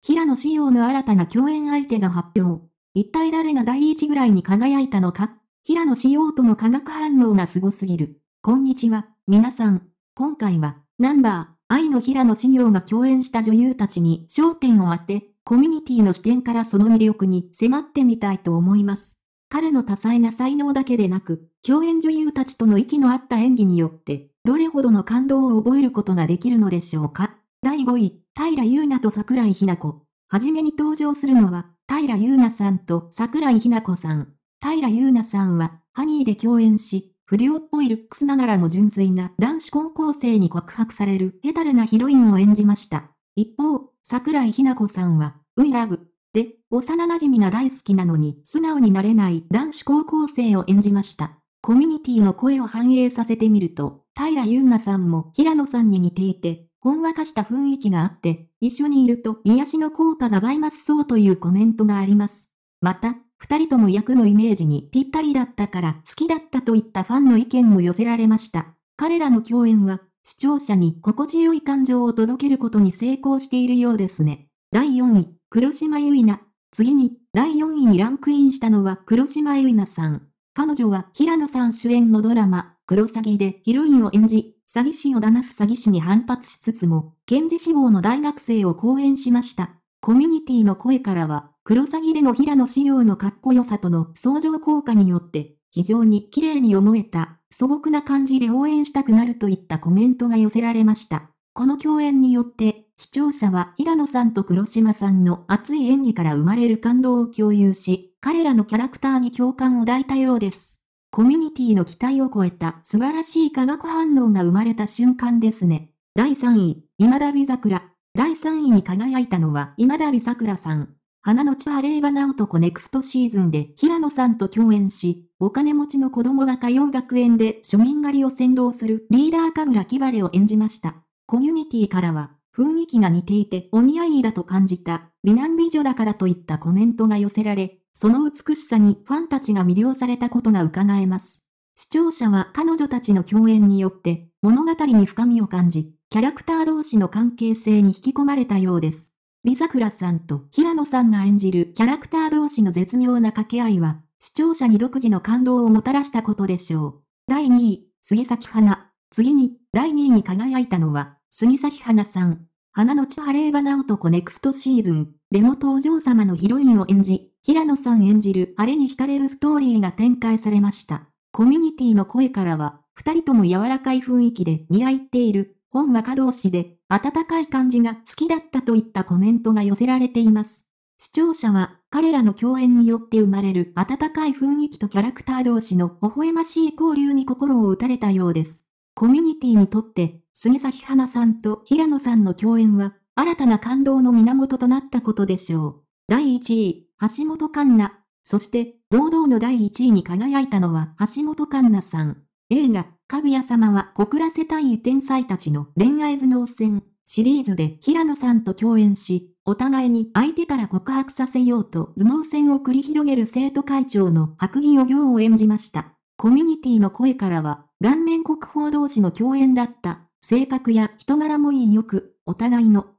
平野紫耀の新たな共演相手が発表。一体誰が第一ぐらいに輝いたのか平野紫耀との化学反応が凄ごすぎる。こんにちは、皆さん。今回は、ナンバー、愛の平野紫耀が共演した女優たちに焦点を当て、コミュニティの視点からその魅力に迫ってみたいと思います。彼の多彩な才能だけでなく、共演女優たちとの息の合った演技によって、どれほどの感動を覚えることができるのでしょうか第5位、平優奈と桜井日奈子。はじめに登場するのは、平優奈さんと桜井日奈子さん。平優奈さんは、ハニーで共演し、不良っぽいルックスながらも純粋な男子高校生に告白されるヘタルなヒロインを演じました。一方、桜井日奈子さんは、ウイラブ。で、幼馴染が大好きなのに素直になれない男子高校生を演じました。コミュニティの声を反映させてみると、平優奈さんも平野さんに似ていて、ほんわかした雰囲気があって、一緒にいると癒しの効果が倍増しそうというコメントがあります。また、二人とも役のイメージにぴったりだったから好きだったといったファンの意見も寄せられました。彼らの共演は、視聴者に心地よい感情を届けることに成功しているようですね。第4位、黒島結菜。次に、第4位にランクインしたのは黒島結菜さん。彼女は平野さん主演のドラマ、黒詐欺でヒロインを演じ、詐欺師を騙す詐欺師に反発しつつも、検事志望の大学生を講演しました。コミュニティの声からは、黒詐欺での平野仕様のかっこよさとの相乗効果によって、非常に綺麗に思えた、素朴な感じで応援したくなるといったコメントが寄せられました。この共演によって、視聴者は平野さんと黒島さんの熱い演技から生まれる感動を共有し、彼らのキャラクターに共感を抱いたようです。コミュニティの期待を超えた素晴らしい化学反応が生まれた瞬間ですね。第3位、今田美桜。第3位に輝いたのは今田美桜さん。花の千春花男ネクストシーズンで平野さんと共演し、お金持ちの子供が通う学園で庶民狩りを先導するリーダー神楽木晴れを演じました。コミュニティからは、雰囲気が似ていてお似合いだと感じた、美男美女だからといったコメントが寄せられ、その美しさにファンたちが魅了されたことが伺えます。視聴者は彼女たちの共演によって、物語に深みを感じ、キャラクター同士の関係性に引き込まれたようです。美桜さんと平野さんが演じるキャラクター同士の絶妙な掛け合いは、視聴者に独自の感動をもたらしたことでしょう。第2位、杉咲花。次に、第2位に輝いたのは、杉咲花さん。花の千晴れ花男ネクストシーズンでも登場様のヒロインを演じ、平野さん演じるあれに惹かれるストーリーが展開されました。コミュニティの声からは、二人とも柔らかい雰囲気で似合っている、本は同士で、温かい感じが好きだったといったコメントが寄せられています。視聴者は、彼らの共演によって生まれる温かい雰囲気とキャラクター同士の微笑ましい交流に心を打たれたようです。コミュニティにとって、杉咲花さんと平野さんの共演は、新たな感動の源となったことでしょう。第1位、橋本環奈。そして、堂々の第1位に輝いたのは橋本環奈さん。映画、かぐや様は告らせたい天才たちの恋愛頭脳戦シリーズで平野さんと共演し、お互いに相手から告白させようと頭脳戦を繰り広げる生徒会長の白銀お行を演じました。コミュニティの声からは、顔面国宝同士の共演だった、性格や人柄もいいよく、お互いの